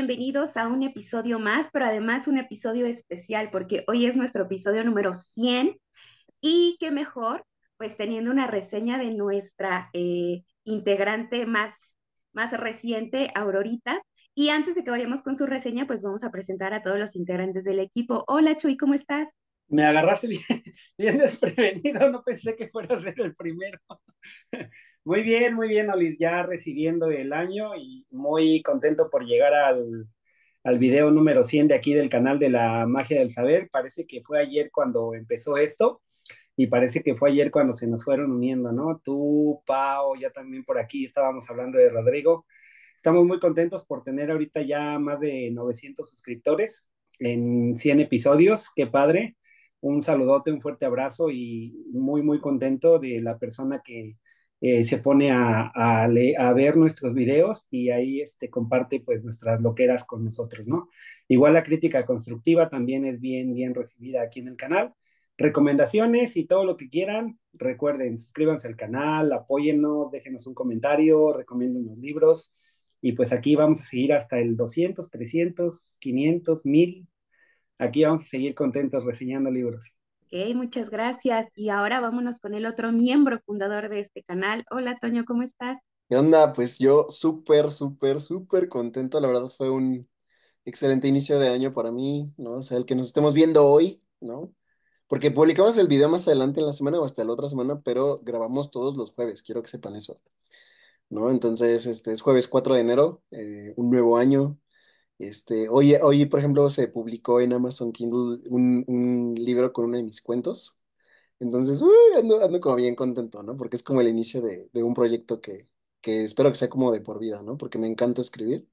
bienvenidos a un episodio más, pero además un episodio especial porque hoy es nuestro episodio número 100 y qué mejor, pues teniendo una reseña de nuestra eh, integrante más, más reciente, Aurorita. Y antes de que vayamos con su reseña, pues vamos a presentar a todos los integrantes del equipo. Hola Chuy, ¿cómo estás? Me agarraste bien, bien desprevenido, no pensé que fuera a ser el primero. Muy bien, muy bien, olivia ya recibiendo el año y muy contento por llegar al, al video número 100 de aquí del canal de la magia del saber. Parece que fue ayer cuando empezó esto y parece que fue ayer cuando se nos fueron uniendo, ¿no? Tú, Pau, ya también por aquí estábamos hablando de Rodrigo. Estamos muy contentos por tener ahorita ya más de 900 suscriptores en 100 episodios. Qué padre. Un saludote, un fuerte abrazo y muy, muy contento de la persona que, eh, se pone a, a, ver nuestros videos y ahí este, comparte pues nuestras loqueras con nosotros, ¿no? Igual la crítica constructiva también es bien, bien recibida aquí en el canal. Recomendaciones y todo lo que quieran, recuerden, suscríbanse al canal, apóyennos, déjenos un comentario, recomienden los libros y pues aquí vamos a seguir hasta el 200, 300, 500, 1000. Aquí vamos a seguir contentos reseñando libros. Ok, muchas gracias. Y ahora vámonos con el otro miembro fundador de este canal. Hola, Toño, ¿cómo estás? ¿Qué onda? Pues yo súper, súper, súper contento. La verdad fue un excelente inicio de año para mí, ¿no? O sea, el que nos estemos viendo hoy, ¿no? Porque publicamos el video más adelante en la semana o hasta la otra semana, pero grabamos todos los jueves, quiero que sepan eso, ¿no? Entonces, este es jueves 4 de enero, eh, un nuevo año, este, hoy, por ejemplo, se publicó en Amazon Kindle un, libro con uno de mis cuentos. Entonces, uh, ando, ando, como bien contento, ¿no? Porque es como el inicio de, un proyecto que, que, espero que sea como de por vida, ¿no? Porque me encanta escribir.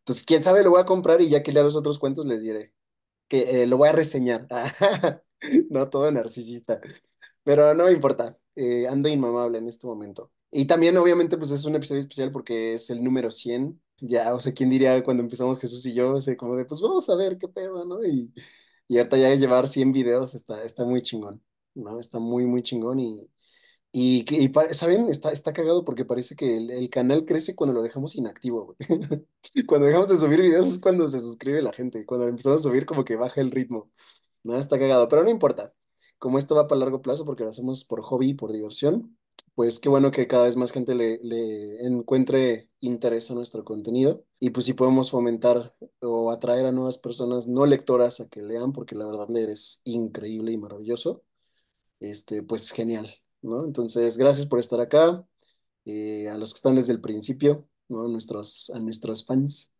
Entonces, quién sabe, lo voy a comprar y ya que lea los otros cuentos les diré que eh, lo voy a reseñar. no todo narcisista. Pero no me importa, eh, ando inmamable en este momento. Y también, obviamente, pues es un episodio especial porque es el número 100 ya, o sea, ¿quién diría cuando empezamos Jesús y yo? O sea, como de, pues vamos a ver qué pedo, ¿no? Y, y ahorita ya llevar 100 videos está, está muy chingón, ¿no? Está muy, muy chingón y, y, ¿saben? Está, está cagado porque parece que el, canal crece cuando lo dejamos inactivo, cuando dejamos de subir videos es cuando se suscribe la gente, cuando empezamos a subir como que baja el ritmo, ¿no? Está cagado, pero no importa. Como esto va para largo plazo porque lo hacemos por hobby por diversión, pues qué bueno que cada vez más gente le, encuentre interés a nuestro contenido y pues si podemos fomentar o atraer a nuevas personas no lectoras a que lean, porque la verdad leer es increíble y maravilloso, este, pues genial, ¿no? Entonces, gracias por estar acá, eh, a los que están desde el principio, ¿no? Nuestros, a nuestros fans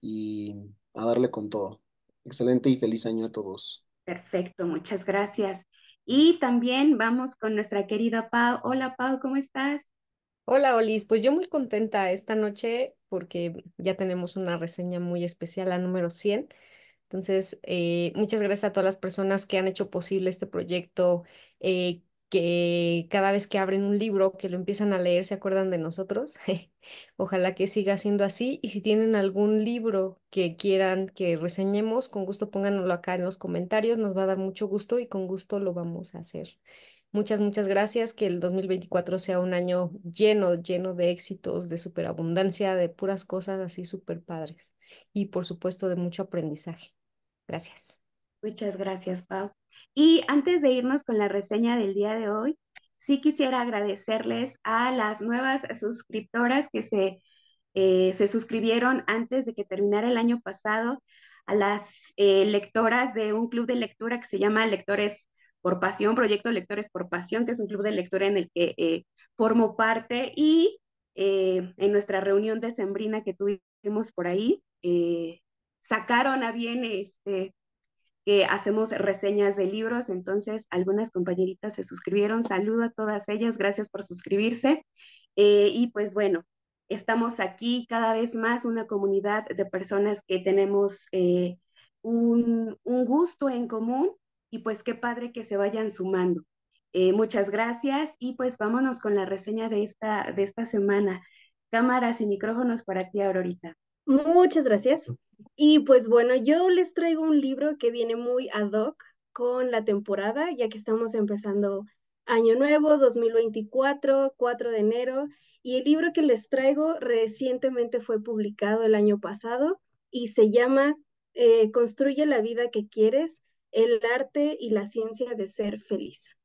y a darle con todo. Excelente y feliz año a todos. Perfecto, muchas gracias. Y también vamos con nuestra querida Pau. Hola Pau, ¿cómo estás? Hola Olis, pues yo muy contenta esta noche porque ya tenemos una reseña muy especial, la número 100. Entonces, eh, muchas gracias a todas las personas que han hecho posible este proyecto, eh, que cada vez que abren un libro, que lo empiezan a leer, se acuerdan de nosotros. Ojalá que siga siendo así. Y si tienen algún libro que quieran que reseñemos, con gusto pónganlo acá en los comentarios. Nos va a dar mucho gusto y con gusto lo vamos a hacer. Muchas, muchas gracias. Que el 2024 sea un año lleno, lleno de éxitos, de superabundancia, de puras cosas así súper padres. Y por supuesto, de mucho aprendizaje. Gracias. Muchas gracias, Pau. Y antes de irnos con la reseña del día de hoy, sí quisiera agradecerles a las nuevas suscriptoras que se, eh, suscribieron antes de que terminara el año pasado, a las eh, lectoras de un club de lectura que se llama Lectores por Pasión, Proyecto Lectores por Pasión, que es un club de lectura en el que eh, formo parte y en nuestra reunión de Sembrina que tuvimos por ahí, sacaron a bien este, que hacemos reseñas de libros, entonces algunas compañeritas se suscribieron, saludo a todas ellas, gracias por suscribirse. Eh, y pues bueno, estamos aquí cada vez más una comunidad de personas que tenemos eh, un, gusto en común y pues qué padre que se vayan sumando. Eh, muchas gracias y pues vámonos con la reseña de esta, de esta semana. Cámaras y micrófonos para ti, Aurorita. Muchas gracias. Y pues bueno, yo les traigo un libro que viene muy ad hoc con la temporada, ya que estamos empezando Año Nuevo, 2024, 4 de enero, y el libro que les traigo recientemente fue publicado el año pasado y se llama eh, Construye la vida que quieres, el arte y la ciencia de ser feliz.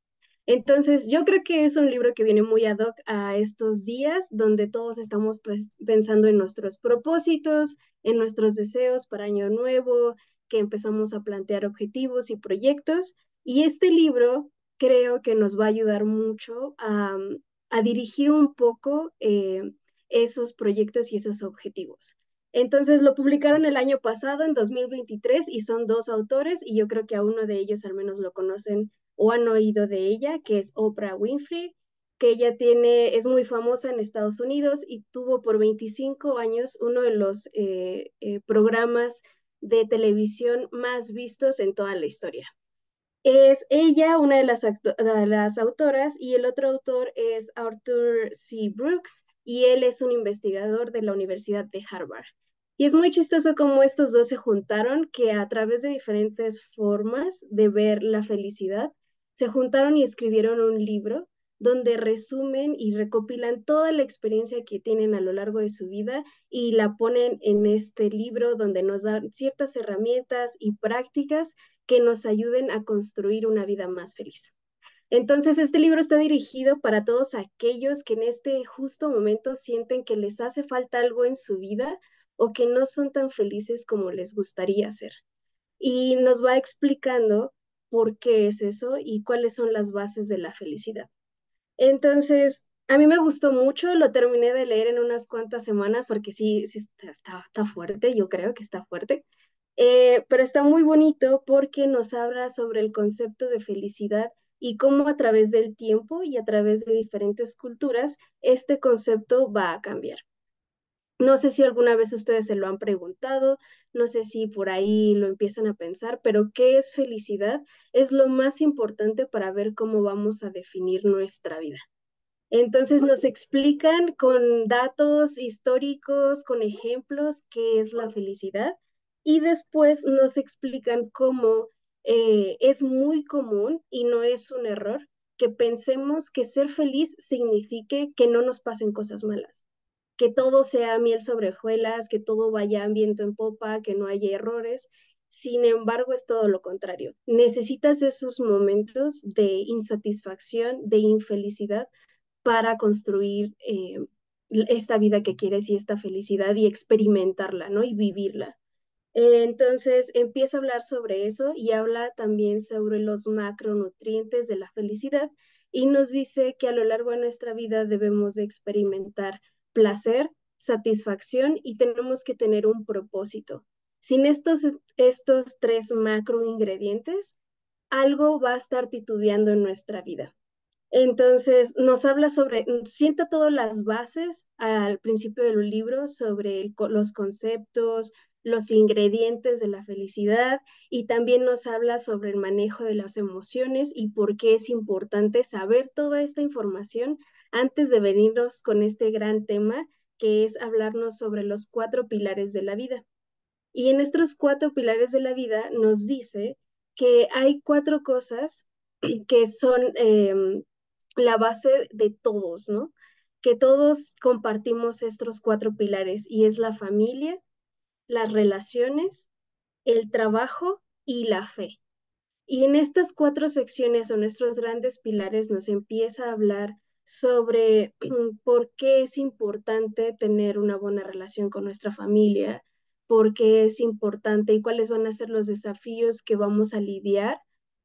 Entonces, yo creo que es un libro que viene muy ad hoc a estos días donde todos estamos pues, pensando en nuestros propósitos, en nuestros deseos para Año Nuevo, que empezamos a plantear objetivos y proyectos. Y este libro creo que nos va a ayudar mucho a, dirigir un poco eh, esos proyectos y esos objetivos. Entonces lo publicaron el año pasado, en 2023, y son dos autores, y yo creo que a uno de ellos al menos lo conocen o han oído de ella, que es Oprah Winfrey, que ella tiene, es muy famosa en Estados Unidos y tuvo por 25 años uno de los eh, eh, programas de televisión más vistos en toda la historia. Es ella una de las, de las autoras y el otro autor es Arthur C. Brooks y él es un investigador de la Universidad de Harvard. Y es muy chistoso cómo estos dos se juntaron, que a través de diferentes formas de ver la felicidad, se juntaron y escribieron un libro donde resumen y recopilan toda la experiencia que tienen a lo largo de su vida y la ponen en este libro donde nos dan ciertas herramientas y prácticas que nos ayuden a construir una vida más feliz. Entonces, este libro está dirigido para todos aquellos que en este justo momento sienten que les hace falta algo en su vida o que no son tan felices como les gustaría ser. Y nos va explicando por qué es eso y cuáles son las bases de la felicidad. Entonces, a mí me gustó mucho, lo terminé de leer en unas cuantas semanas porque sí, está, fuerte, yo creo que está fuerte, eh, pero está muy bonito porque nos habla sobre el concepto de felicidad y cómo a través del tiempo y a través de diferentes culturas este concepto va a cambiar. No sé si alguna vez ustedes se lo han preguntado, no sé si por ahí lo empiezan a pensar, pero ¿qué es felicidad? Es lo más importante para ver cómo vamos a definir nuestra vida. Entonces nos explican con datos históricos, con ejemplos, qué es la felicidad y después nos explican cómo eh, es muy común y no es un error que pensemos que ser feliz signifique que no nos pasen cosas malas que todo sea miel sobre hojuelas, que todo vaya viento en popa, que no haya errores. Sin embargo, es todo lo contrario. Necesitas esos momentos de insatisfacción, de infelicidad para construir eh, esta vida que quieres y esta felicidad y experimentarla, ¿no? Y vivirla. Entonces empieza a hablar sobre eso y habla también sobre los macronutrientes de la felicidad y nos dice que a lo largo de nuestra vida debemos experimentar placer, satisfacción y tenemos que tener un propósito. Sin estos, estos tres macro ingredientes, algo va a estar titubeando en nuestra vida. Entonces, nos habla sobre, sienta todas las bases al principio del libro sobre los conceptos, los ingredientes de la felicidad y también nos habla sobre el manejo de las emociones y por qué es importante saber toda esta información antes de venirnos con este gran tema que es hablarnos sobre los cuatro pilares de la vida. Y en estos cuatro pilares de la vida nos dice que hay cuatro cosas que son em, la base de todos, ¿no? Que todos compartimos estos cuatro pilares y es la familia, las relaciones, el trabajo y la fe. Y en estas cuatro secciones o nuestros grandes pilares nos empieza a hablar sobre mm, por qué es importante tener una buena relación con nuestra familia, por qué es importante y cuáles van a ser los desafíos que vamos a lidiar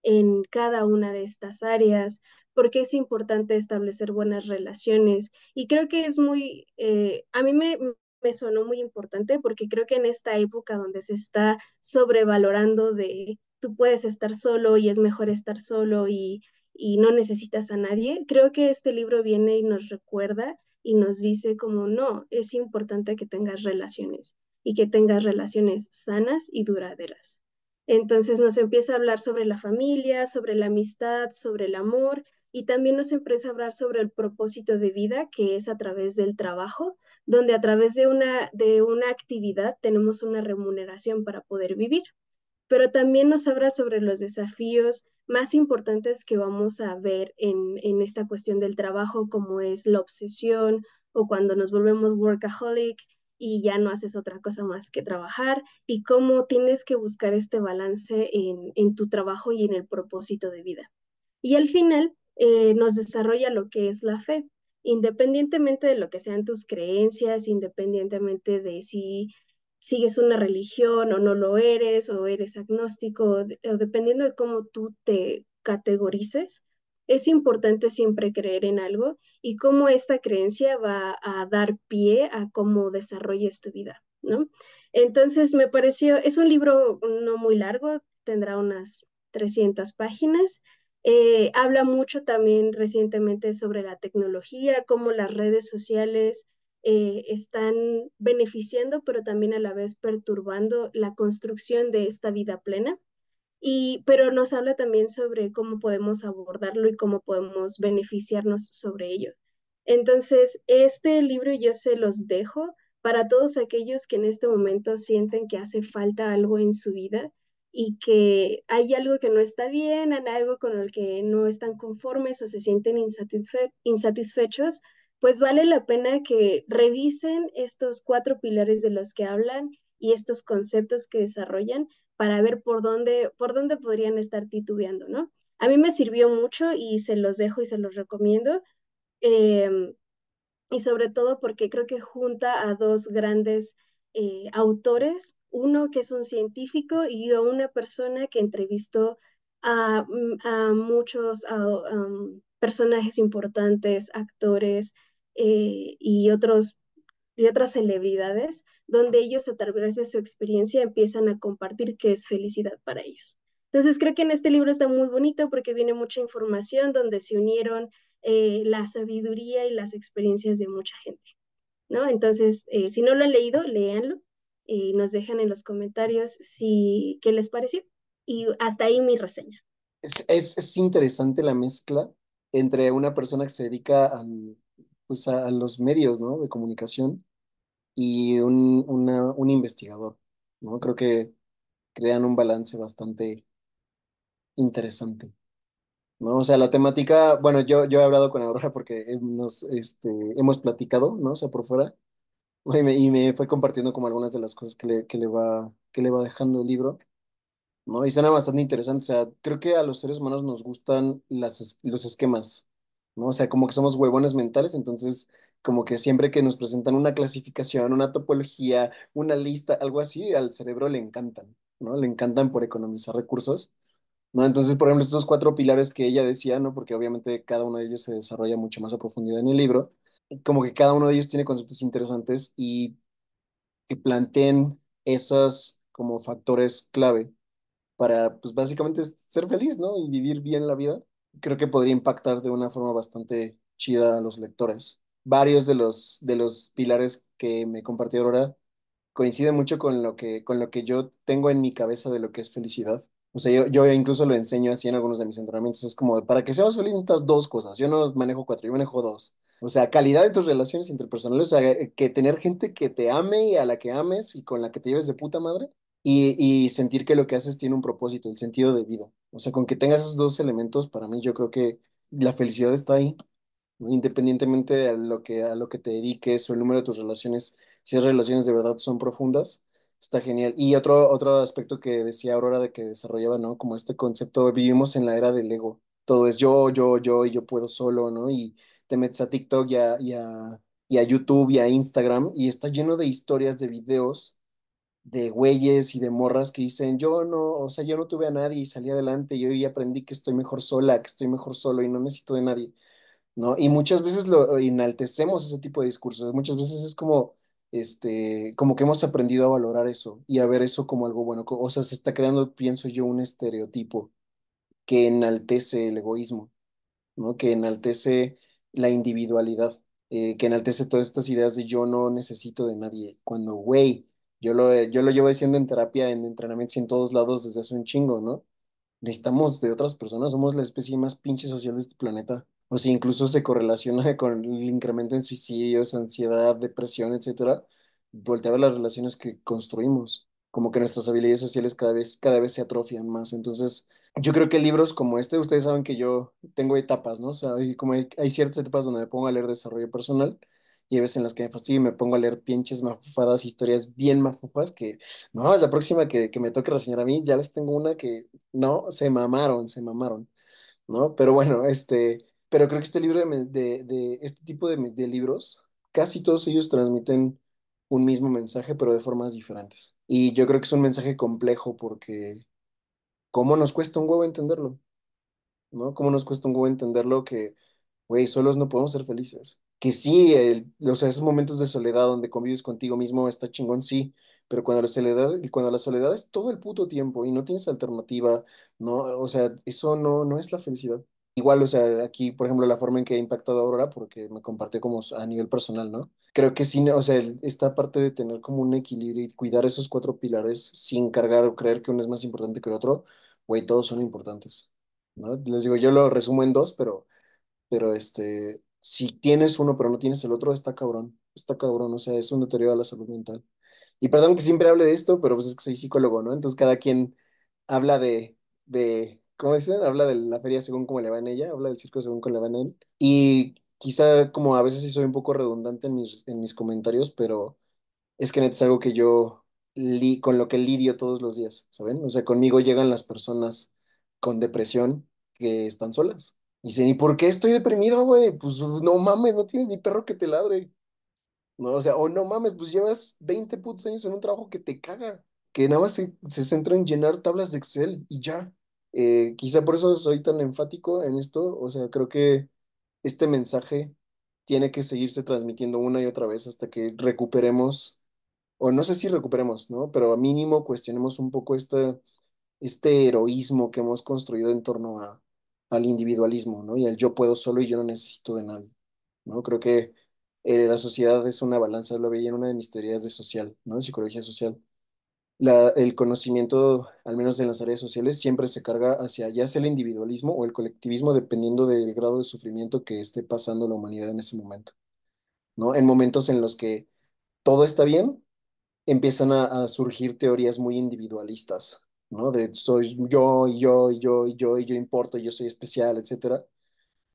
en cada una de estas áreas, por qué es importante establecer buenas relaciones. Y creo que es muy, eh, a mí me, me sonó muy importante porque creo que en esta época donde se está sobrevalorando de tú puedes estar solo y es mejor estar solo y y no necesitas a nadie. Creo que este libro viene y nos recuerda y nos dice como no, es importante que tengas relaciones y que tengas relaciones sanas y duraderas. Entonces nos empieza a hablar sobre la familia, sobre la amistad, sobre el amor y también nos empieza a hablar sobre el propósito de vida que es a través del trabajo, donde a través de una, de una actividad tenemos una remuneración para poder vivir pero también nos habla sobre los desafíos más importantes que vamos a ver en, esta cuestión del trabajo, como es la obsesión o cuando nos volvemos workaholic y ya no haces otra cosa más que trabajar y cómo tienes que buscar este balance en, tu trabajo y en el propósito de vida. Y al final eh, nos desarrolla lo que es la fe, independientemente de lo que sean tus creencias, independientemente de si sigues una religión o no lo eres, o eres agnóstico, o dependiendo de cómo tú te categorices, es importante siempre creer en algo y cómo esta creencia va a dar pie a cómo desarrolles tu vida, ¿no? Entonces me pareció, es un libro no muy largo, tendrá unas 300 páginas. Eh, habla mucho también recientemente sobre la tecnología, cómo las redes sociales eh, están beneficiando, pero también a la vez perturbando la construcción de esta vida plena. Y, pero nos habla también sobre cómo podemos abordarlo y cómo podemos beneficiarnos sobre ello. Entonces, este libro yo se los dejo para todos aquellos que en este momento sienten que hace falta algo en su vida y que hay algo que no está bien, hay algo con el que no están conformes o se sienten insatisfechos pues vale la pena que revisen estos cuatro pilares de los que hablan y estos conceptos que desarrollan para ver por dónde, por dónde podrían estar titubeando, ¿no? A mí me sirvió mucho y se los dejo y se los recomiendo. Em, y sobre todo porque creo que junta a dos grandes eh, autores, uno que es un científico y yo una persona que entrevistó a, mm, muchos personajes importantes, actores, eh, y, otros, y otras celebridades, donde ellos a través de su experiencia empiezan a compartir qué es felicidad para ellos. Entonces creo que en este libro está muy bonito porque viene mucha información donde se unieron eh, la sabiduría y las experiencias de mucha gente, ¿no? Entonces, eh, si no lo han leído, léanlo y nos dejan en los comentarios si, qué les pareció. Y hasta ahí mi reseña. Es, es, es interesante la mezcla entre una persona que se dedica al, pues a, los medios, ¿no? De comunicación y un, investigador, ¿no? Creo que crean un balance bastante interesante. ¿no? O sea, la temática, bueno, yo, yo he hablado con Aurora porque hemos, este, hemos platicado, ¿no? O sea, por fuera. Y me, fue compartiendo como algunas de las cosas que le, va, que le va dejando el libro, ¿no? Y suena bastante interesante. O sea, creo que a los seres humanos nos gustan las, los esquemas, ¿no? O sea, como que somos huevones mentales, entonces como que siempre que nos presentan una clasificación, una topología, una lista, algo así, al cerebro le encantan, ¿no? Le encantan por economizar recursos, ¿no? Entonces, por ejemplo, estos cuatro pilares que ella decía, ¿no? Porque obviamente cada uno de ellos se desarrolla mucho más a profundidad en el libro, como que cada uno de ellos tiene conceptos interesantes y que planteen esos como factores clave para, pues básicamente, ser feliz, ¿no? Y vivir bien la vida creo que podría impactar de una forma bastante chida a los lectores. Varios de los, de los pilares que me compartió ahora coinciden mucho con lo, que, con lo que yo tengo en mi cabeza de lo que es felicidad. O sea, yo, yo incluso lo enseño así en algunos de mis entrenamientos. Es como, para que seas feliz necesitas dos cosas. Yo no manejo cuatro, yo manejo dos. O sea, calidad de tus relaciones interpersonales. O sea, eh, que tener gente que te ame y a la que ames y con la que te lleves de puta madre y, sentir que lo que haces tiene un propósito, el sentido de vida. O sea, con que tengas esos dos elementos, para mí yo creo que la felicidad está ahí, independientemente de lo que, a lo que te dediques o el número de tus relaciones, si esas relaciones de verdad son profundas, está genial. Y otro, otro aspecto que decía Aurora de que desarrollaba, ¿no? Como este concepto, vivimos en la era del ego. Todo es yo, yo, yo y yo puedo solo, ¿no? Y te metes a TikTok ya y a YouTube y a Instagram y está lleno de historias, de videos de güeyes y de morras que dicen, yo no, o sea, yo no tuve a nadie y salí adelante, y hoy aprendí que estoy mejor sola, que estoy mejor solo y no necesito de nadie, ¿no? Y muchas veces lo enaltecemos ese tipo de discursos, muchas veces es como, este, como que hemos aprendido a valorar eso y a ver eso como algo bueno, o sea, se está creando, pienso yo, un estereotipo que enaltece el egoísmo, ¿no? Que enaltece la individualidad, eh, que enaltece todas estas ideas de yo no necesito de nadie, cuando, güey, yo lo, llevo diciendo en terapia, en entrenamiento, y en todos lados desde hace un chingo, ¿no? Necesitamos de otras personas, somos la especie más pinche social de este planeta. O si incluso se correlaciona con el incremento en suicidios, ansiedad, depresión, etcétera, voltea a ver las relaciones que construimos. Como que nuestras habilidades sociales cada vez, cada vez se atrofian más. Entonces, yo creo que libros como este, ustedes saben que yo tengo etapas, ¿no? O sea, como hay ciertas etapas donde me pongo a leer desarrollo personal y hay veces en las que me fastidio y me pongo a leer pinches mafufadas, historias bien mafufas, que no, es la próxima que, me toque reseñar a mí, ya les tengo una que, no, se mamaron, se mamaron, ¿no? Pero bueno, este, pero creo que este libro de, de, este tipo de, de libros, casi todos ellos transmiten un mismo mensaje, pero de formas diferentes. Y yo creo que es un mensaje complejo porque, ¿cómo nos cuesta un huevo entenderlo? ¿No? ¿Cómo nos cuesta un huevo entenderlo que güey, solos no podemos ser felices. Que sí, o sea, esos momentos de soledad donde convives contigo mismo está chingón, sí, pero cuando la soledad, cuando la soledad es todo el puto tiempo y no tienes alternativa, no, o sea, eso no, no es la felicidad. Igual, o sea, aquí, por ejemplo, la forma en que ha impactado a Aurora, porque me compartió como a nivel personal, ¿no? Creo que sí, o sea, esta parte de tener como un equilibrio y cuidar esos cuatro pilares sin cargar o creer que uno es más importante que el otro, güey, todos son importantes, ¿no? Les digo, yo lo resumo en dos, pero pero este, si tienes uno pero no tienes el otro, está cabrón, está cabrón, o sea, es un deterioro a la salud mental. Y perdón que siempre hable de esto, pero pues es que soy psicólogo, ¿no? Entonces cada quien habla de, ¿cómo dicen? Habla de la feria según cómo le va en ella, habla del circo según cómo le va en él. Y quizá como a veces sí soy un poco redundante en mis, en mis comentarios, pero es que es algo que yo li con lo que lidio todos los días, ¿saben? O sea, conmigo llegan las personas con depresión que están solas y dice, ¿y por qué estoy deprimido, güey? Pues uh, no mames, no tienes ni perro que te ladre. No, o sea, o no mames, pues llevas 20 putos años en un trabajo que te caga, que nada más se, centra en llenar tablas de Excel y ya. Eh, quizá por eso soy tan enfático en esto, o sea, creo que este mensaje tiene que seguirse transmitiendo una y otra vez hasta que recuperemos, o no sé si recuperemos, ¿no? Pero a mínimo cuestionemos un poco este, este heroísmo que hemos construido en torno a, al individualismo, ¿no? Y al yo puedo solo y yo no necesito de nadie, ¿no? Creo que eh, la sociedad es una balanza, lo veía en una de mis teorías de social, ¿no? De psicología social. el conocimiento, al menos en las áreas sociales, siempre se carga hacia ya sea el individualismo o el colectivismo, dependiendo del grado de sufrimiento que esté pasando la humanidad en ese momento. ¿no? En momentos en los que todo está bien, empiezan a surgir teorías muy individualistas, ¿no? De soy yo y yo y yo y yo y yo importo, yo soy especial, etcétera,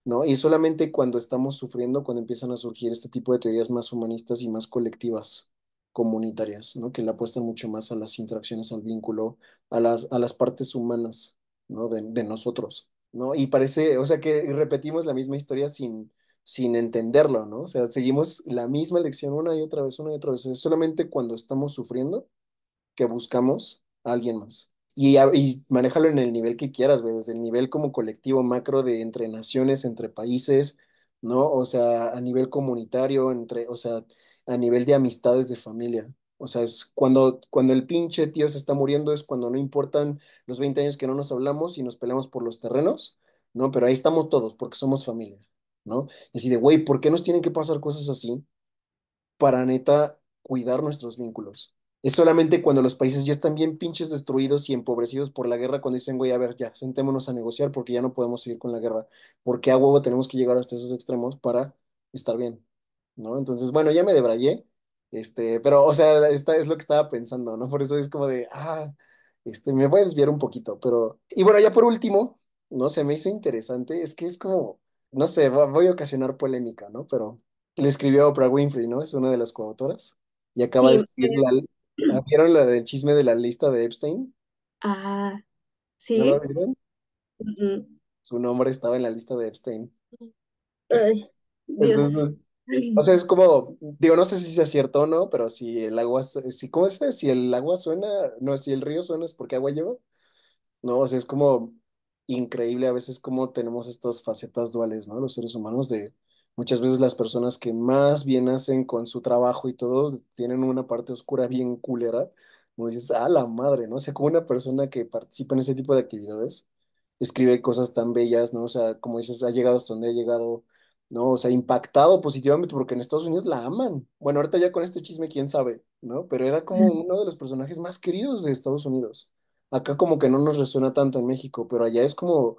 ¿no? Y solamente cuando estamos sufriendo, cuando empiezan a surgir este tipo de teorías más humanistas y más colectivas, comunitarias, ¿no? Que le apuestan mucho más a las interacciones, al vínculo, a las, a las partes humanas, ¿no? De, nosotros, ¿no? Y parece, o sea, que repetimos la misma historia sin sin entenderlo, ¿no? O sea, seguimos la misma lección una y otra vez, una y otra vez. Es solamente cuando estamos sufriendo que buscamos a alguien más y, manejalo en el nivel que quieras, desde el nivel como colectivo macro de entre naciones, entre países, ¿no? O sea, a nivel comunitario, entre, o sea, a nivel de amistades de familia. O sea, es cuando, cuando el pinche tío se está muriendo, es cuando no importan los 20 años que no nos hablamos y nos peleamos por los terrenos, ¿no? Pero ahí estamos todos porque somos familia, ¿no? Y así de, güey, ¿por qué nos tienen que pasar cosas así para neta cuidar nuestros vínculos? Es solamente cuando los países ya están bien pinches destruidos y empobrecidos por la guerra cuando dicen, güey, a ver, ya, sentémonos a negociar porque ya no podemos seguir con la guerra, porque a huevo tenemos que llegar hasta esos extremos para estar bien, ¿no? Entonces, bueno, ya me debrayé, este, pero, o sea, esta es lo que estaba pensando, ¿no? Por eso es como de, ah, este, me voy a desviar un poquito, pero, y bueno, ya por último, no sé, me hizo interesante, es que es como, no sé, voy a ocasionar polémica, ¿no? Pero le escribió Oprah Winfrey, ¿no? Es una de las coautoras y acaba de escribir la, Ah, ¿Vieron la del chisme de la lista de Epstein? Ah, sí. Su nombre estaba en la lista de Epstein. Ay, Dios. Entonces, o sea, es como, digo, no sé si sea cierto o no, pero si el agua, si, ¿cómo es? Si el agua suena, no, si el río suena es porque agua lleva. No, o sea, es como increíble a veces cómo tenemos estas facetas duales, ¿no? Los seres humanos de, muchas veces las personas que más bien hacen con su trabajo y todo tienen una parte oscura bien culera. Como dices, a ah, la madre, ¿no? O sea, como una persona que participa en ese tipo de actividades escribe cosas tan bellas, ¿no? O sea, como dices, ha llegado hasta donde ha llegado, ¿no? O sea, impactado positivamente, porque en Estados Unidos la aman. Bueno, ahorita ya con este chisme, quién sabe, ¿no? Pero era como uno de los personajes más queridos de Estados Unidos. Acá como que no nos resuena tanto en México, pero allá es como,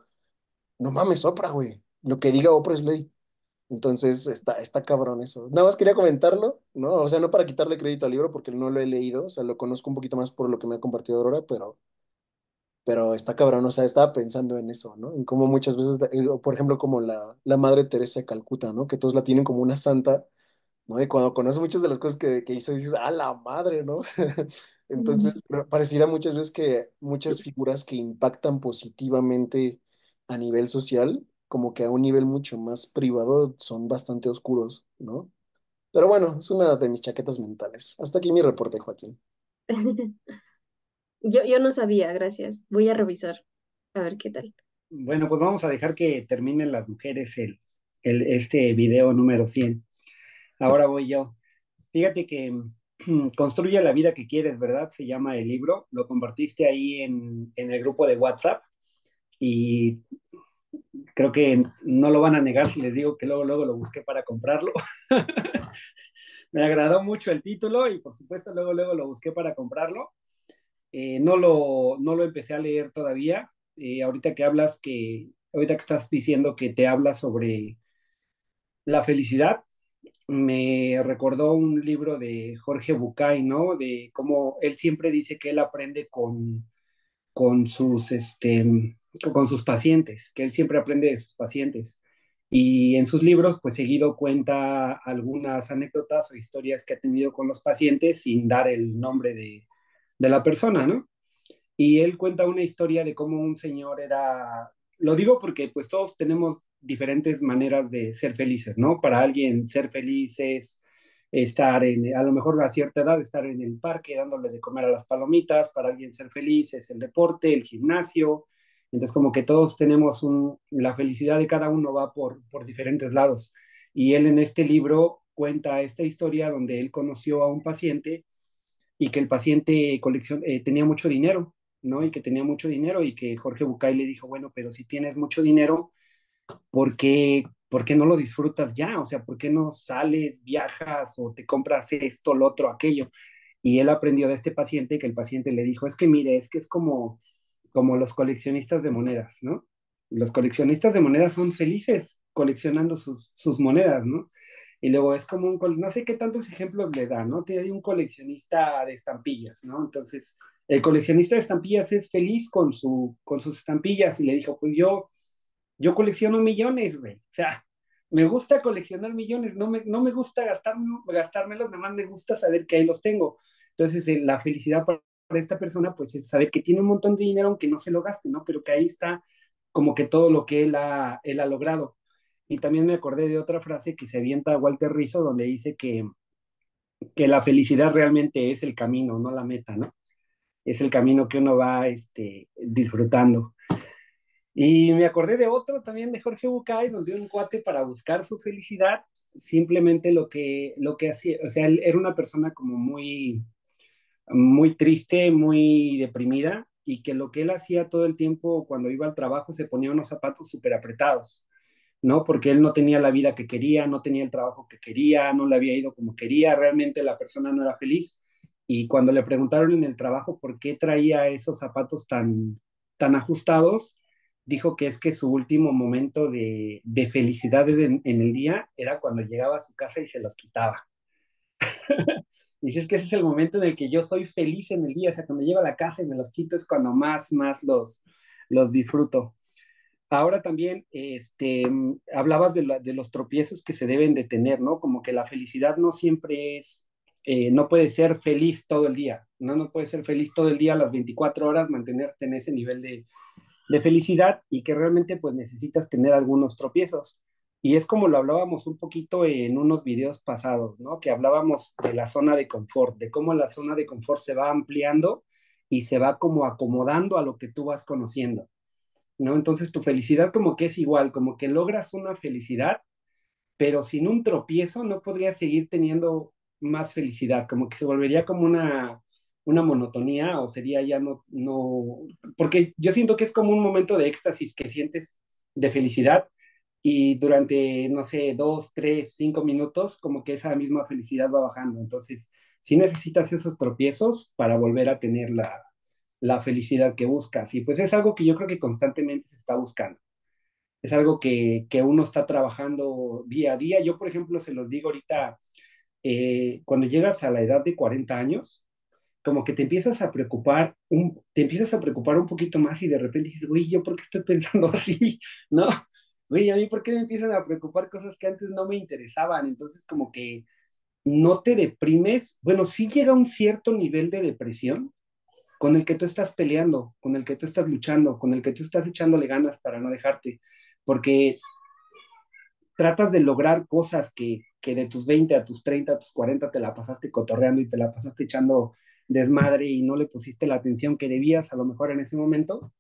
no mames, Oprah, güey. Lo que diga Oprah es ley. Entonces, está, está cabrón eso. Nada más quería comentarlo, ¿no? O sea, no para quitarle crédito al libro porque no lo he leído, o sea, lo conozco un poquito más por lo que me ha compartido Aurora, pero, pero está cabrón, o sea, estaba pensando en eso, ¿no? En cómo muchas veces, eh, por ejemplo, como la, la Madre Teresa de Calcuta, ¿no? Que todos la tienen como una santa, ¿no? Y cuando conoces muchas de las cosas que, que hizo, dices, ¡ah, la madre, ¿no? Entonces, pareciera muchas veces que muchas figuras que impactan positivamente a nivel social, como que a un nivel mucho más privado son bastante oscuros, ¿no? Pero bueno, es una de mis chaquetas mentales. Hasta aquí mi reporte, Joaquín. Yo, yo no sabía, gracias. Voy a revisar, a ver qué tal. Bueno, pues vamos a dejar que terminen las mujeres el, el, este video número 100. Ahora voy yo. Fíjate que Construye la vida que quieres, ¿verdad? Se llama el libro. Lo compartiste ahí en, en el grupo de WhatsApp y creo que no lo van a negar si les digo que luego, luego lo busqué para comprarlo. Me agradó mucho el título y por supuesto luego, luego lo busqué para comprarlo. Eh, no, lo, no lo empecé a leer todavía. Eh, ahorita que hablas que, ahorita que estás diciendo que te hablas sobre la felicidad, me recordó un libro de Jorge Bucay, ¿no? De cómo él siempre dice que él aprende con, con sus, este, con sus pacientes, que él siempre aprende de sus pacientes. Y en sus libros, pues seguido cuenta algunas anécdotas o historias que ha tenido con los pacientes sin dar el nombre de, la persona, ¿no? Y él cuenta una historia de cómo un señor era, lo digo porque pues todos tenemos diferentes maneras de ser felices, ¿no? Para alguien ser feliz es estar en, a lo mejor a cierta edad, estar en el parque dándole de comer a las palomitas, para alguien ser feliz es el deporte, el gimnasio, entonces, como que todos tenemos un, la felicidad de cada uno va por, diferentes lados. Y él en este libro cuenta esta historia donde él conoció a un paciente y que el paciente eh, tenía mucho dinero, ¿no? Y que tenía mucho dinero y que Jorge Bucay le dijo, bueno, pero si tienes mucho dinero, ¿por ¿por qué no lo disfrutas ya? O sea, ¿por qué no sales, viajas o te compras esto, lo otro, aquello? Y él aprendió de este paciente que el paciente le dijo, es que mire, es que es como como los coleccionistas de monedas, ¿no? Los coleccionistas de monedas son felices coleccionando sus, sus monedas, ¿no? Y luego es como un, no sé qué tantos ejemplos le da, ¿no? Hay un coleccionista de estampillas, ¿no? Entonces, el coleccionista de estampillas es feliz con, su, con sus estampillas y le dijo, pues yo, yo colecciono millones, güey. O sea, me gusta coleccionar millones, no me, no me gusta gastármelos, nada más me gusta saber que ahí los tengo. Entonces, eh, la felicidad para esta persona, pues es saber que tiene un montón de dinero aunque no se lo gaste, ¿no? Pero que ahí está como que todo lo que él ha, él ha logrado. Y también me acordé de otra frase que se avienta Walter Rizzo, donde dice que, que la felicidad realmente es el camino, no la meta, ¿no? Es el camino que uno va este, disfrutando. Y me acordé de otro también de Jorge Bucay, donde un cuate para buscar su felicidad, simplemente lo que, lo que hacía, o sea, él era una persona como muy, muy triste, muy deprimida y que lo que él hacía todo el tiempo cuando iba al trabajo se ponía unos zapatos súper apretados, ¿no? Porque él no tenía la vida que quería, no tenía el trabajo que quería, no le había ido como quería, realmente la persona no era feliz. Y cuando le preguntaron en el trabajo por qué traía esos zapatos tan, tan ajustados, dijo que es que su último momento de, felicidad en el día era cuando llegaba a su casa y se los quitaba. Dices que ese es el momento en el que yo soy feliz en el día, o sea, cuando llego a la casa y me los quito es cuando más, más los, disfruto. Ahora también este, hablabas de, los tropiezos que se deben de tener, ¿no? Como que la felicidad no siempre es, eh, no puede ser feliz todo el día, ¿no? No puede ser feliz todo el día, las 24 horas, mantenerte en ese nivel de, de felicidad y que realmente pues necesitas tener algunos tropiezos. Y es como lo hablábamos un poquito en unos videos pasados, ¿no? Que hablábamos de la zona de confort, de cómo la zona de confort se va ampliando y se va como acomodando a lo que tú vas conociendo, ¿no? Entonces tu felicidad como que es igual, como que logras una felicidad, pero sin un tropiezo no podrías seguir teniendo más felicidad, como que se volvería como una, una monotonía o sería ya no, no, porque yo siento que es como un momento de éxtasis que sientes de felicidad, y durante, no sé, dos, tres, cinco minutos, como que esa misma felicidad va bajando. Entonces, si sí necesitas esos tropiezos para volver a tener la, la felicidad que buscas. Y pues es algo que yo creo que constantemente se está buscando. Es algo que, que uno está trabajando día a día. Yo, por ejemplo, se los digo ahorita, eh, cuando llegas a la edad de 40 años, como que te empiezas a preocupar, un, te empiezas a preocupar un poquito más y de repente dices, uy, ¿yo por qué estoy pensando así? ¿No? güey, a mí por qué me empiezan a preocupar cosas que antes no me interesaban, entonces como que no te deprimes, bueno, sí llega un cierto nivel de depresión con el que tú estás peleando, con el que tú estás luchando, con el que tú estás echándole ganas para no dejarte, porque tratas de lograr cosas que, que de tus 20 a tus 30, a tus 40 te la pasaste cotorreando y te la pasaste echando desmadre y no le pusiste la atención que debías a lo mejor en ese momento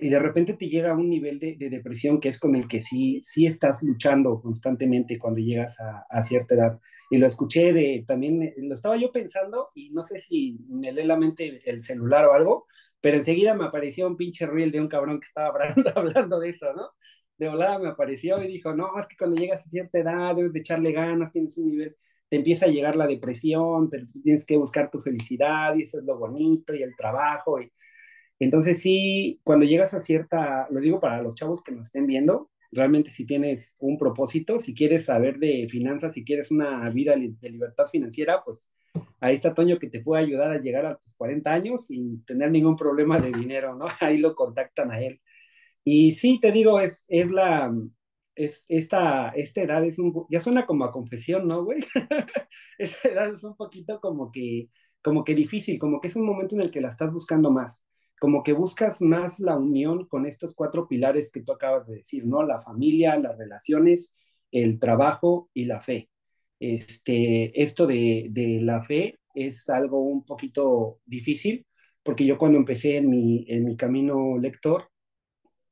y de repente te llega a un nivel de, depresión que es con el que sí, sí estás luchando constantemente cuando llegas a, cierta edad. Y lo escuché de, también eh, lo estaba yo pensando y no sé si me lee la mente el celular o algo, pero enseguida me apareció un pinche reel de un cabrón que estaba hablando, hablando de eso, ¿no? De volada me apareció y dijo, no, es que cuando llegas a cierta edad debes de echarle ganas, tienes un nivel, te empieza a llegar la depresión, pero tienes que buscar tu felicidad y eso es lo bonito y el trabajo y entonces sí, cuando llegas a cierta, lo digo para los chavos que nos estén viendo, realmente si tienes un propósito, si quieres saber de finanzas, si quieres una vida de libertad financiera, pues ahí está Toño que te puede ayudar a llegar a tus 40 años sin tener ningún problema de dinero, ¿no? Ahí lo contactan a él. Y sí, te digo, es, es la, es, esta, esta edad es un, ya suena como a confesión, ¿no, güey? esta edad es un poquito como que, como que difícil, como que es un momento en el que la estás buscando más como que buscas más la unión con estos cuatro pilares que tú acabas de decir, ¿no? La familia, las relaciones, el trabajo y la fe. Este, esto de, la fe es algo un poquito difícil, porque yo cuando empecé en mi, en mi camino lector,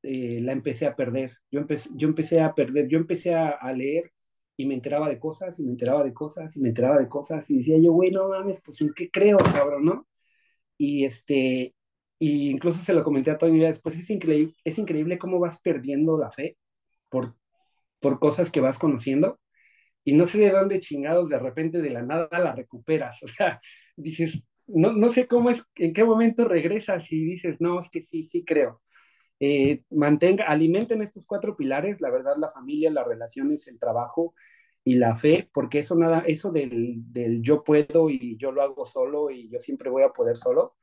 eh, la empecé a perder. Yo empecé, yo empecé a perder, yo empecé a, a, leer y me enteraba de cosas y me enteraba de cosas y me enteraba de cosas y decía yo, güey, no mames, pues en qué creo, cabrón, ¿no? Y, este, y incluso se lo comenté a Tony después, es, increíble, es increíble cómo vas perdiendo la fe por, por cosas que vas conociendo y no sé de dónde chingados de repente de la nada la recuperas. O sea, dices, no, no sé cómo es, en qué momento regresas y dices, no, es que sí, sí creo. Eh, mantenga, alimenten estos cuatro pilares, la verdad, la familia, las relaciones, el trabajo y la fe, porque eso nada, eso del, del yo puedo y yo lo hago solo y yo siempre voy a poder solo,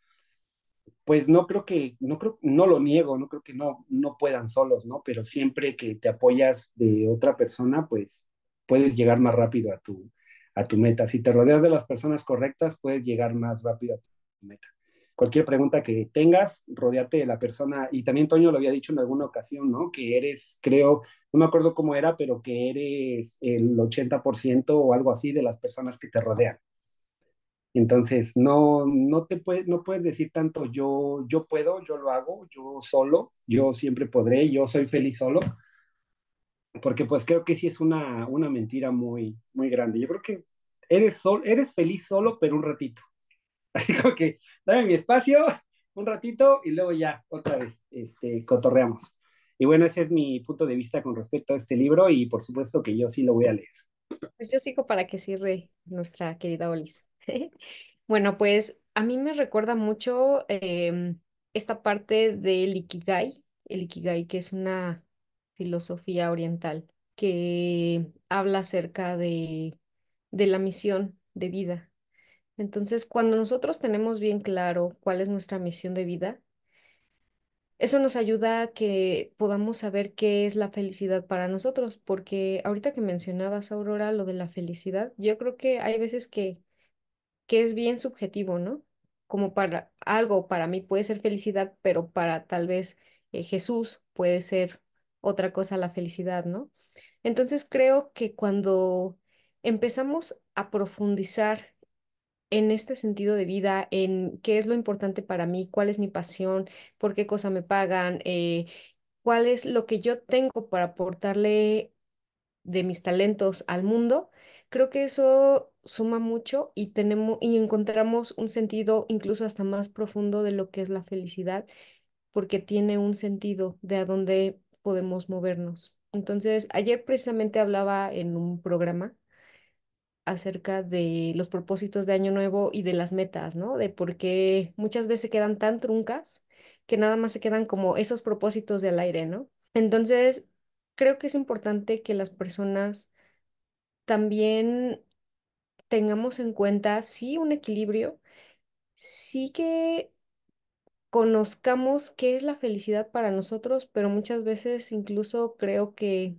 pues no creo que, no creo, no lo niego, no creo que no, no puedan solos, ¿no? Pero siempre que te apoyas de otra persona, pues puedes llegar más rápido a tu, a tu meta. Si te rodeas de las personas correctas, puedes llegar más rápido a tu meta. Cualquier pregunta que tengas, rodeate de la persona. Y también Toño lo había dicho en alguna ocasión, ¿no? Que eres, creo, no me acuerdo cómo era, pero que eres el 80% o algo así de las personas que te rodean. Entonces, no, no, te puedes, no puedes decir tanto yo, yo puedo, yo lo hago, yo solo, yo siempre podré, yo soy feliz solo, porque pues creo que sí es una, una mentira muy, muy grande. Yo creo que eres, sol, eres feliz solo, pero un ratito. Así que dame mi espacio, un ratito y luego ya, otra vez, este, cotorreamos. Y bueno, ese es mi punto de vista con respecto a este libro y por supuesto que yo sí lo voy a leer. Pues yo sigo para que sirve nuestra querida Olis. Bueno, pues a mí me recuerda mucho em, esta parte del Ikigai, el Ikigai que es una filosofía oriental que habla acerca de, de la misión de vida. Entonces, cuando nosotros tenemos bien claro cuál es nuestra misión de vida, eso nos ayuda a que podamos saber qué es la felicidad para nosotros, porque ahorita que mencionabas, Aurora, lo de la felicidad, yo creo que hay veces que que es bien subjetivo, ¿no? Como para algo para mí puede ser felicidad, pero para tal vez eh, Jesús puede ser otra cosa la felicidad, ¿no? Entonces creo que cuando empezamos a profundizar en este sentido de vida, en qué es lo importante para mí, cuál es mi pasión, por qué cosa me pagan, eh, cuál es lo que yo tengo para aportarle de mis talentos al mundo, creo que eso suma mucho y tenemos y encontramos un sentido incluso hasta más profundo de lo que es la felicidad, porque tiene un sentido de a dónde podemos movernos. Entonces, ayer precisamente hablaba en un programa acerca de los propósitos de Año Nuevo y de las metas, ¿no? De por qué muchas veces quedan tan truncas que nada más se quedan como esos propósitos del aire, ¿no? Entonces, creo que es importante que las personas también tengamos en cuenta sí un equilibrio, sí que conozcamos qué es la felicidad para nosotros, pero muchas veces incluso creo que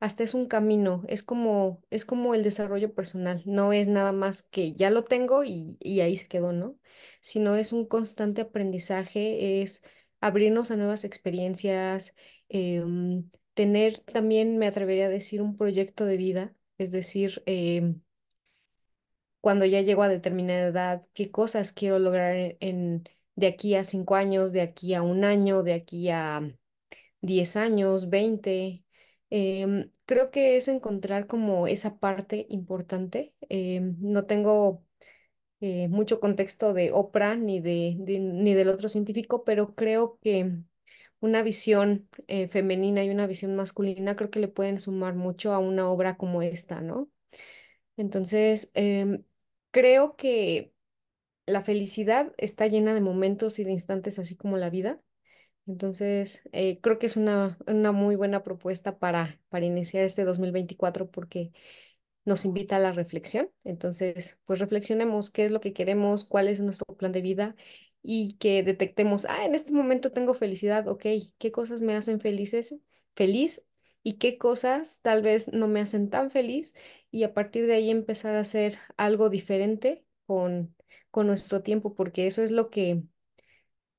hasta es un camino, es como, es como el desarrollo personal, no es nada más que ya lo tengo y, ahí se quedó, ¿no? Sino es un constante aprendizaje, es abrirnos a nuevas experiencias, em, tener también, me atrevería a decir, un proyecto de vida, es decir, em, cuando ya llego a determinada edad, qué cosas quiero lograr e-, en, de aquí a cinco años, de aquí a un año, de aquí a diez años, veinte? Em, creo que es encontrar como esa parte importante. Em, no tengo eh, mucho contexto de Oprah ni, ni del otro científico, pero creo que una visión eh, femenina y una visión masculina creo que le pueden sumar mucho a una obra como esta, ¿no? Entonces, em, Creo que la felicidad está llena de momentos y de instantes, así como la vida. Entonces, eh, creo que es una, una muy buena propuesta para, para iniciar este 2024 porque nos invita a la reflexión. Entonces, pues reflexionemos qué es lo que queremos, cuál es nuestro plan de vida y que detectemos, ah, en este momento tengo felicidad, ok, ¿qué cosas me hacen felices? Feliz y qué cosas tal vez no me hacen tan feliz y a partir de ahí empezar a hacer algo diferente con, con nuestro tiempo, porque eso es lo que,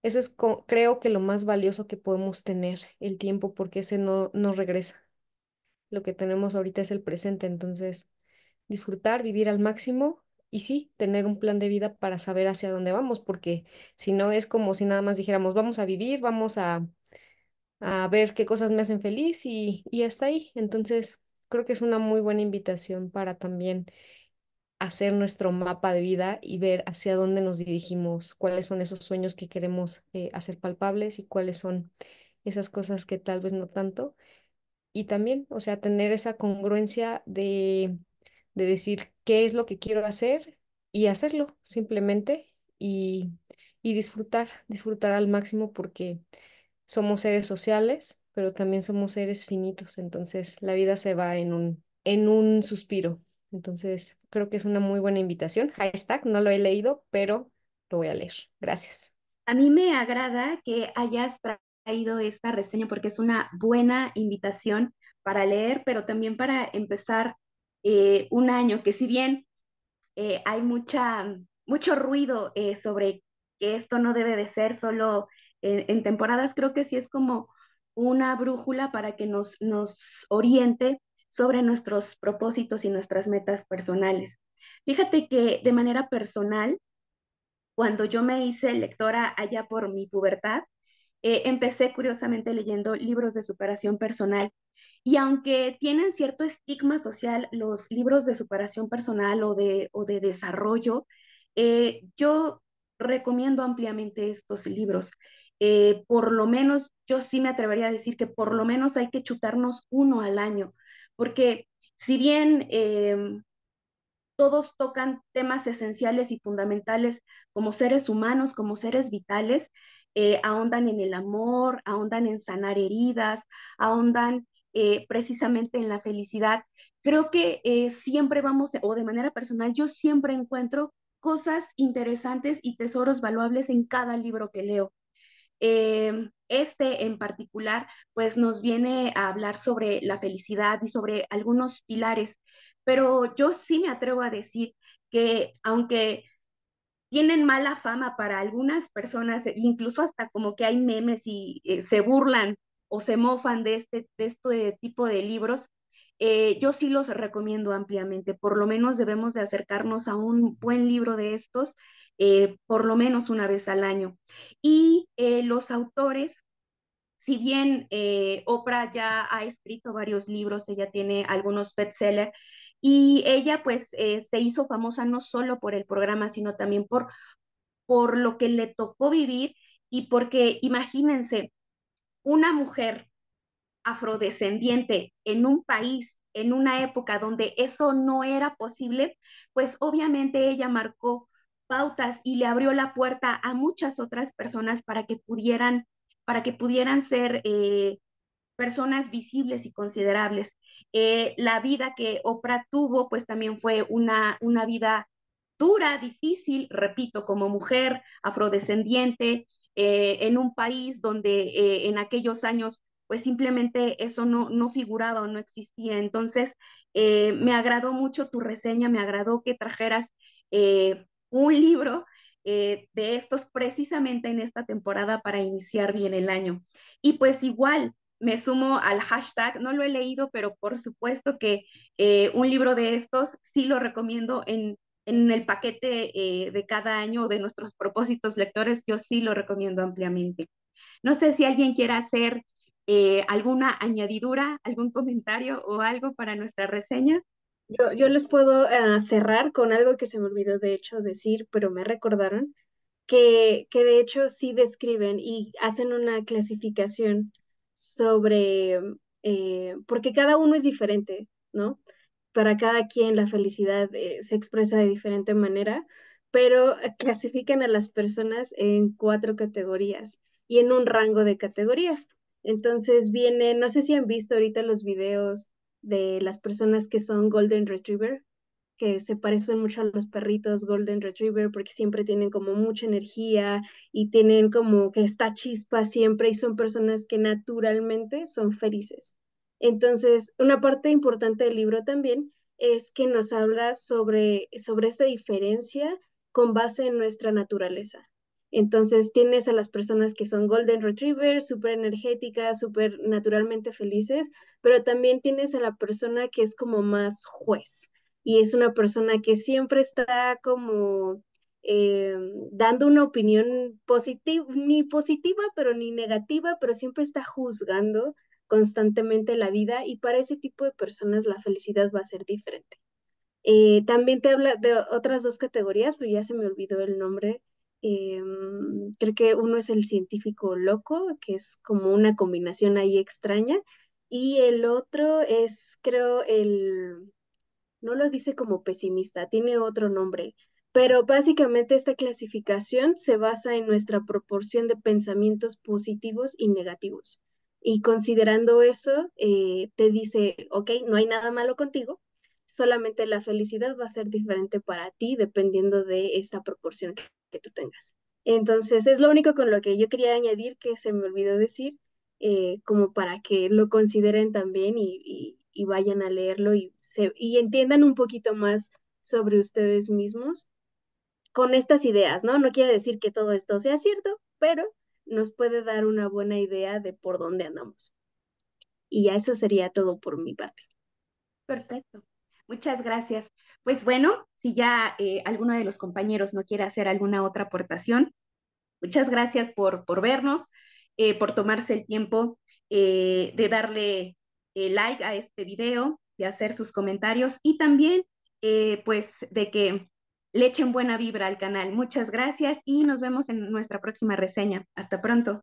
eso es creo que lo más valioso que podemos tener, el tiempo, porque ese no, no regresa. Lo que tenemos ahorita es el presente, entonces disfrutar, vivir al máximo y sí, tener un plan de vida para saber hacia dónde vamos, porque si no es como si nada más dijéramos, vamos a vivir, vamos a a ver qué cosas me hacen feliz y, y hasta ahí. Entonces, creo que es una muy buena invitación para también hacer nuestro mapa de vida y ver hacia dónde nos dirigimos, cuáles son esos sueños que queremos eh, hacer palpables y cuáles son esas cosas que tal vez no tanto. Y también, o sea, tener esa congruencia de, decir qué es lo que quiero hacer y hacerlo simplemente y, y disfrutar, disfrutar al máximo porque somos seres sociales, pero también somos seres finitos, entonces la vida se va en un, en un suspiro. Entonces, creo que es una muy buena invitación. Hashtag, no lo he leído, pero lo voy a leer. Gracias. A mí me agrada que hayas traído esta reseña porque es una buena invitación para leer, pero también para empezar eh, un año que si bien eh, hay mucha, mucho ruido eh, sobre que esto no debe de ser solo en, temporadas creo que sí es como una brújula para que nos, oriente sobre nuestros propósitos y nuestras metas personales. Fíjate que de manera personal, cuando yo me hice lectora allá por mi pubertad, eh, empecé curiosamente leyendo libros de superación personal. Y aunque tienen cierto estigma social los libros de superación personal o de, de desarrollo, eh, yo recomiendo ampliamente estos libros. Eh, por lo menos, yo sí me atrevería a decir que por lo menos hay que chutarnos uno al año, porque si bien em, todos tocan temas esenciales y fundamentales como seres humanos, como seres vitales, eh, ahondan en el amor, ahondan en sanar heridas, ahondan eh, precisamente en la felicidad. Creo que siempre vamos, o de manera personal, yo siempre encuentro cosas interesantes y tesoros valuables en cada libro que leo. Em, este en particular, pues nos viene a hablar sobre la felicidad y sobre algunos pilares, pero yo sí me atrevo a decir que aunque tienen mala fama para algunas personas, e incluso hasta como que hay memes y eh, se burlan o se mofan de este, de este tipo de libros, eh, yo sí los recomiendo ampliamente. Por lo menos debemos de acercarnos a un buen libro de estos eh, por lo menos una vez al año. Y eh, los autores, si bien eh, Oprah ya ha escrito varios libros, ella tiene algunos bestsellers, y ella pues se hizo famosa no solo por el programa, sino también por, por lo que le tocó vivir y porque imagínense, una mujer afrodescendiente en un país, en una época donde eso no era posible, pues obviamente ella marcó pautas y le abrió la puerta a muchas otras personas para que pudieran, para que pudieran ser eh, personas visibles y considerables. Eh, la vida que Oprah tuvo, pues también fue una, una vida dura, difícil, repito, como mujer afrodescendiente, eh, en un país donde en aquellos años pues simplemente eso no, no figuraba o no existía. Entonces, me agradó mucho tu reseña, me agradó que trajeras un libro eh, de estos precisamente en esta temporada para iniciar bien el año. Y pues igual, me sumo al hashtag, no lo he leído, pero por supuesto que eh, un libro de estos sí lo recomiendo en, el paquete eh, de cada año de nuestros propósitos lectores, yo sí lo recomiendo ampliamente. No sé si alguien quiera hacer alguna añadidura, algún comentario o algo para nuestra reseña. Yo, les puedo ah, cerrar con algo que se me olvidó de hecho decir, pero me recordaron, que, que de hecho sí describen y hacen una clasificación sobre, eh, porque cada uno es diferente, ¿no? Para cada quien la felicidad eh, se expresa de diferente manera, pero eh, clasifican a las personas en cuatro categorías y en un rango de categorías. Entonces viene, no sé si han visto ahorita los videos de las personas que son Golden Retriever, que se parecen mucho a los perritos Golden Retriever porque siempre tienen como mucha energía y tienen como que esta chispa siempre y son personas que naturalmente son felices. Entonces, una parte importante del libro también es que nos habla sobre, sobre esta diferencia con base en nuestra naturaleza. Entonces tienes a las personas que son golden retriever, súper energéticas, súper naturalmente felices, pero también tienes a la persona que es como más juez y es una persona que siempre está como eh, dando una opinión positiva, ni positiva, pero ni negativa, pero siempre está juzgando constantemente la vida y para ese tipo de personas la felicidad va a ser diferente. Eh, también te habla de otras dos categorías, pero ya se me olvidó el nombre Em, creo que uno es el científico loco, que es como una combinación ahí extraña, y el otro es, creo, el, no lo dice como pesimista, tiene otro nombre, pero básicamente esta clasificación se basa en nuestra proporción de pensamientos positivos y negativos. Y considerando eso, eh, te dice, ok, no hay nada malo contigo, solamente la felicidad va a ser diferente para ti dependiendo de esta proporción tú tengas. Entonces, es lo único con lo que yo quería añadir que se me olvidó decir, eh, como para que lo consideren también y, vayan a leerlo y, y entiendan un poquito más sobre ustedes mismos con estas ideas, ¿no? No quiere decir que todo esto sea cierto, pero nos puede dar una buena idea de por dónde andamos. Y ya eso sería todo por mi parte. Perfecto. Muchas gracias pues bueno, si ya eh, alguno de los compañeros no quiere hacer alguna otra aportación, muchas gracias por, por vernos, eh, por tomarse el tiempo eh, de darle like a este video, de hacer sus comentarios y también pues de que le echen buena vibra al canal. Muchas gracias y nos vemos en nuestra próxima reseña. Hasta pronto.